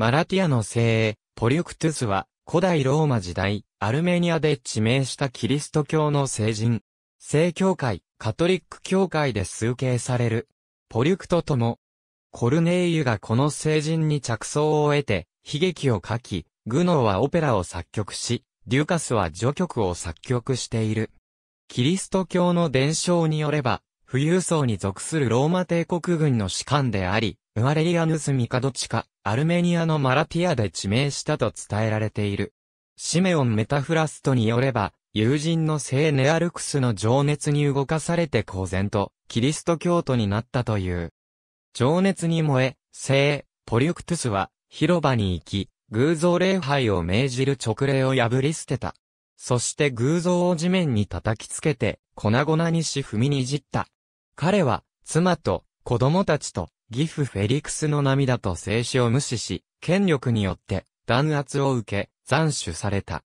マラティアの精鋭、ポリュクトゥスは、古代ローマ時代、アルメニアで致命したキリスト教の聖人。聖教会、カトリック教会で崇敬される。ポリュクトとも、コルネイユがこの聖人に着想を得て、悲劇を書き、グノーはオペラを作曲し、デュカスは序曲を作曲している。キリスト教の伝承によれば、富裕層に属するローマ帝国軍の士官であり、ウアレリアヌス・ミカドチカ、アルメニアのマラティアで致命したと伝えられている。シメオン・メタフラストによれば、友人の聖ネアルクスの情熱に動かされて公然と、キリスト教徒になったという。情熱に燃え、聖、ポリュクトゥスは、広場に行き、偶像礼拝を命じる直令を破り捨てた。そして偶像を地面に叩きつけて、粉々にし踏みにじった。彼は、妻と、子供たちと、ギフ・フェリクスの涙と静止を無視し、権力によって弾圧を受け、斬首された。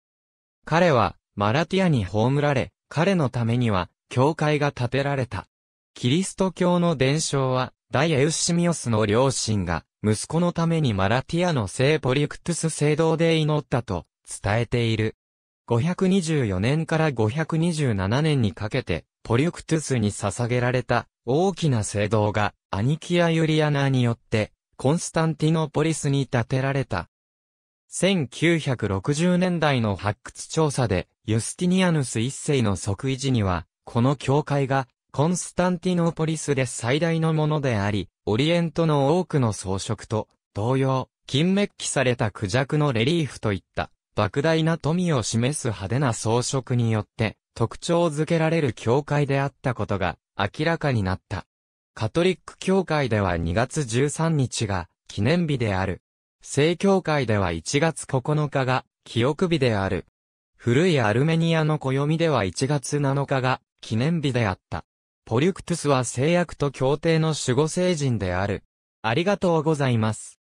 彼は、マラティアに葬られ、彼のためには、教会が建てられた。キリスト教の伝承は、ダイエウシミオスの両親が、息子のためにマラティアの聖ポリクトゥス聖堂で祈ったと、伝えている。524年から527年にかけて、ポリクトゥスに捧げられた、大きな聖堂が、アニキア・ユリアナーによって、コンスタンティノポリスに建てられた。1960年代の発掘調査で、ユスティニアヌス一世の即位時には、この教会が、コンスタンティノポリスで最大のものであり、オリエントの多くの装飾と、同様、金メッキされた孔雀のレリーフといった、莫大な富を示す派手な装飾によって、特徴づけられる教会であったことが、明らかになった。カトリック教会では2月13日が記念日である。正教会では1月9日が記憶日である。古いアルメニアの暦では1月7日が記念日であった。ポリュクトゥスは制約と協定の守護聖人である。ありがとうございます。